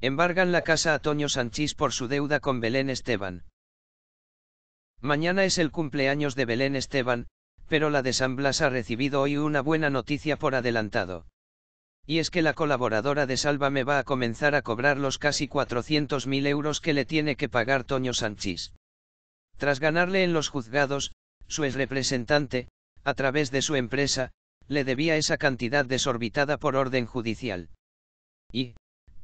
Embargan la casa a Toño Sanchís por su deuda con Belén Esteban. Mañana es el cumpleaños de Belén Esteban, pero la de San Blas ha recibido hoy una buena noticia por adelantado. Y es que la colaboradora de me va a comenzar a cobrar los casi 400.000 euros que le tiene que pagar Toño Sanchís. Tras ganarle en los juzgados, su ex representante, a través de su empresa, le debía esa cantidad desorbitada por orden judicial. Y,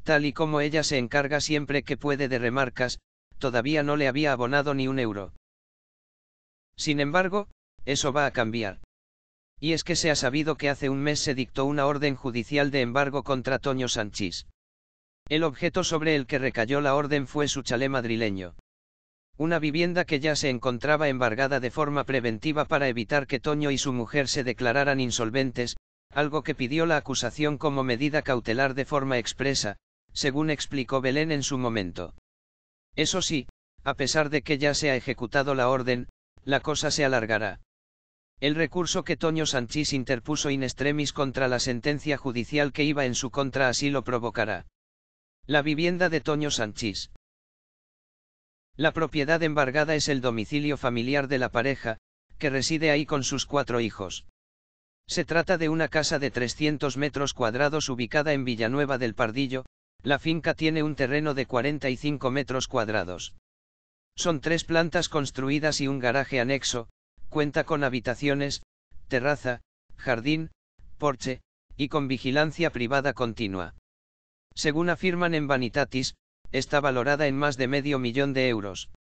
tal y como ella se encarga siempre que puede de remarcas, todavía no le había abonado ni un euro. Sin embargo, eso va a cambiar. Y es que se ha sabido que hace un mes se dictó una orden judicial de embargo contra Toño Sanchís. El objeto sobre el que recayó la orden fue su chalé madrileño. Una vivienda que ya se encontraba embargada de forma preventiva para evitar que Toño y su mujer se declararan insolventes, algo que pidió la acusación como medida cautelar de forma expresa, según explicó Belén en su momento. Eso sí, a pesar de que ya se ha ejecutado la orden, la cosa se alargará. El recurso que Toño Sanchís interpuso in extremis contra la sentencia judicial que iba en su contra así lo provocará. La vivienda de Toño Sanchís. La propiedad embargada es el domicilio familiar de la pareja, que reside ahí con sus cuatro hijos. Se trata de una casa de 300 metros cuadrados ubicada en Villanueva del Pardillo, la finca tiene un terreno de 45 metros cuadrados. Son tres plantas construidas y un garaje anexo, cuenta con habitaciones, terraza, jardín, porche, y con vigilancia privada continua. Según afirman en Vanitatis, está valorada en más de medio millón de euros.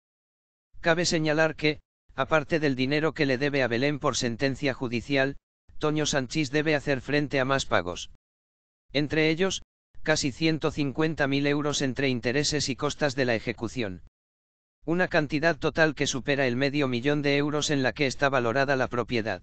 Cabe señalar que, aparte del dinero que le debe a Belén por sentencia judicial, Toño Sanchís debe hacer frente a más pagos. Entre ellos, casi 150.000 euros entre intereses y costas de la ejecución. Una cantidad total que supera el medio millón de euros en la que está valorada la propiedad.